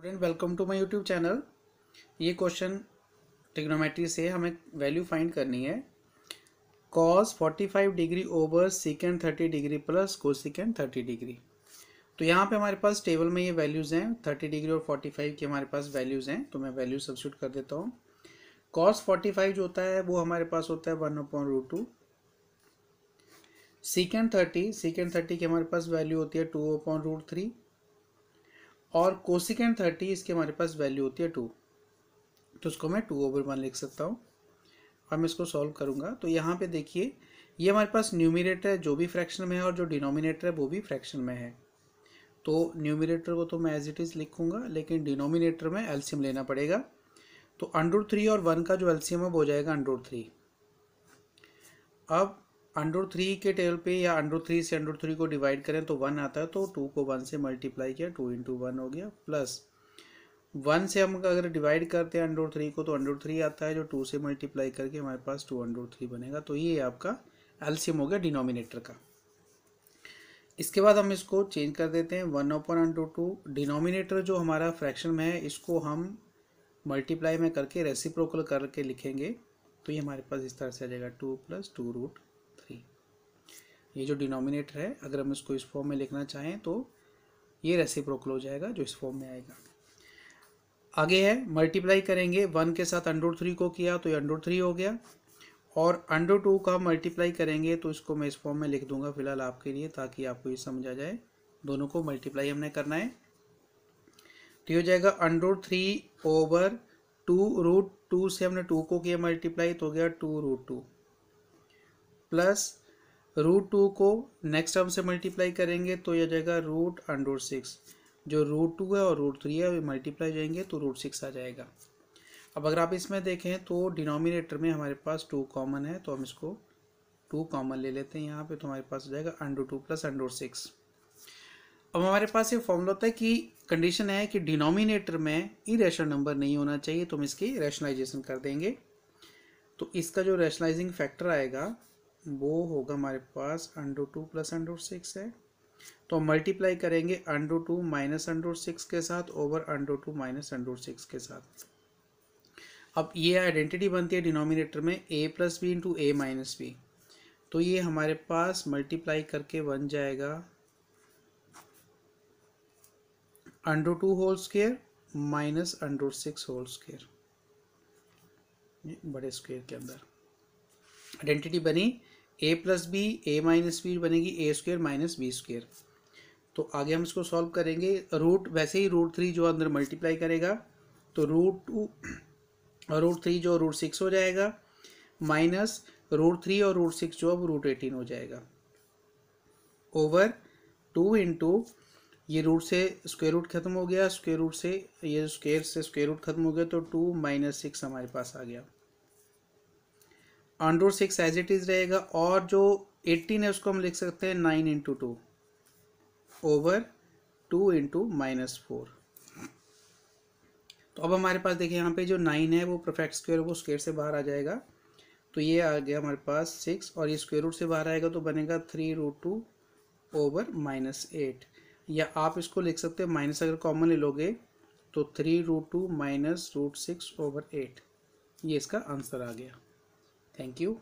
Student welcome to my YouTube channel ये question trigonometry से हमें वैल्यू फाइंड करनी है cos 45 degree over secant 30 degree plus cosecant 30 degree तो यहाँ पे हमारे पास टेबल में ये वैल्यूज़ हैं 30 डिग्री और 45 के हमारे पास वैल्यूज़ हैं तो मैं वैल्यू सब्सिट्यूट कर देता हूँ कॉस फोर्टी जो होता है वो हमारे पास होता है one upon root two secant thirty secant thirty हमारे पास वैल्यू होती है टू अपॉन रूट थ्री और कोसिकेंड थर्टी इसके हमारे पास वैल्यू होती है टू तो उसको मैं टू ओवर वन लिख सकता हूँ और मैं इसको सॉल्व करूँगा तो यहाँ पे देखिए ये हमारे पास न्यूमिनेटर जो भी फ्रैक्शन में है और जो डिनोमिनेटर है वो भी फ्रैक्शन में है तो न्यूमिनेटर को तो मैं एज इट इज़ लिखूँगा लेकिन डिनोमिनेटर में एल्सीयम लेना पड़ेगा तो अंडर थ्री और वन का जो एल्सीयम है वो हो जाएगा अंडर थ्री अब अंडर थ्री के टेबल पे या अंडर थ्री से अंडर थ्री को डिवाइड करें तो वन आता है तो टू को वन से मल्टीप्लाई किया टू इंटू वन हो गया प्लस वन से हम अगर डिवाइड करते हैं अंडर थ्री को तो अंडर थ्री आता है जो टू से मल्टीप्लाई करके हमारे पास टू अंडर थ्री बनेगा तो ये आपका एल्सियम हो गया डिनोमिनेटर का इसके बाद हम इसको चेंज कर देते हैं one upon under two denominator जो हमारा फ्रैक्शन में है इसको हम मल्टीप्लाई में करके रेसिप्रोकल करके लिखेंगे तो ये हमारे पास इस तरह से आ जाएगा two plus two root three ये जो डिनोमिनेटर है अगर हम इसको इस फॉर्म में लिखना चाहें तो ये रेसिप्रोकल हो जाएगा जो इस फॉर्म में आएगा आगे है मल्टीप्लाई करेंगे वन के साथ अंडर थ्री को किया तो ये अंडर थ्री हो गया और अंडर टू का मल्टीप्लाई करेंगे तो इसको मैं इस फॉर्म में लिख दूंगा फिलहाल आपके लिए ताकि आपको ये समझा जाए दोनों को मल्टीप्लाई हमने करना है तो हो जाएगा under three over two root two से हमने टू को किया मल्टीप्लाई तो हो गया two root two plus root two को नेक्स्ट टर्म से मल्टीप्लाई करेंगे तो यह जाएगा रूट अंडर सिक्स जो रूट टू है और रूट थ्री है वे मल्टीप्लाई जाएंगे तो रूट सिक्स आ जाएगा अब अगर आप इसमें देखें तो डिनोमिनेटर में हमारे पास टू कॉमन है तो हम इसको टू कॉमन ले लेते हैं यहाँ पे तो हमारे पास हो जाएगा under two plus under six अब हमारे पास ये फॉर्मूला होता है कि कंडीशन है कि डिनोमिनेटर में इरेशनल नंबर नहीं होना चाहिए तो हम इसकी रेशनलाइजेशन कर देंगे तो इसका जो रेशनलाइजिंग फैक्टर आएगा वो होगा हमारे पास under two plus under six है तो मल्टीप्लाई करेंगे under two minus under six के साथ over under two minus under six के साथ अब ये आइडेंटिटी बनती है डिनोमिनेटर में A plus B into A minus B तो ये हमारे पास मल्टीप्लाई करके बन जाएगा under two whole square minus under six whole square बड़े स्क्वेयर के अंदर आइडेंटिटी बनी A plus B A minus B बनेगी A square minus B square तो आगे हम इसको सॉल्व करेंगे रूट वैसे ही रूट थ्री जो अंदर मल्टीप्लाई करेगा तो रूट टू रूट थ्री जो रूट सिक्स हो जाएगा माइनस रूट थ्री और रूट सिक्स जो अब रूट एटीन हो जाएगा ओवर टू इंटू ये रूट से स्क्वेयर रूट खत्म हो गया स्क्वेयर रूट से ये स्क्वेयर से स्क्वेयर रूट खत्म हो गया तो टू माइनस सिक्स हमारे पास आ गया under six as it is रहेगा और जो एट्टीन है उसको हम लिख सकते हैं nine into two over two into minus four तो अब हमारे पास देखिए यहाँ पे जो नाइन है वो परफेक्ट स्क्वेयर वो स्क्वेयर से बाहर आ जाएगा तो ये आ गया हमारे पास सिक्स और ये स्क्वेयर रूट से बाहर आएगा तो बनेगा three root two over minus eight या आप इसको लिख सकते हैं माइनस अगर कॉमन ले लोगे तो three root two minus root six over eight ये इसका आंसर आ गया Thank you.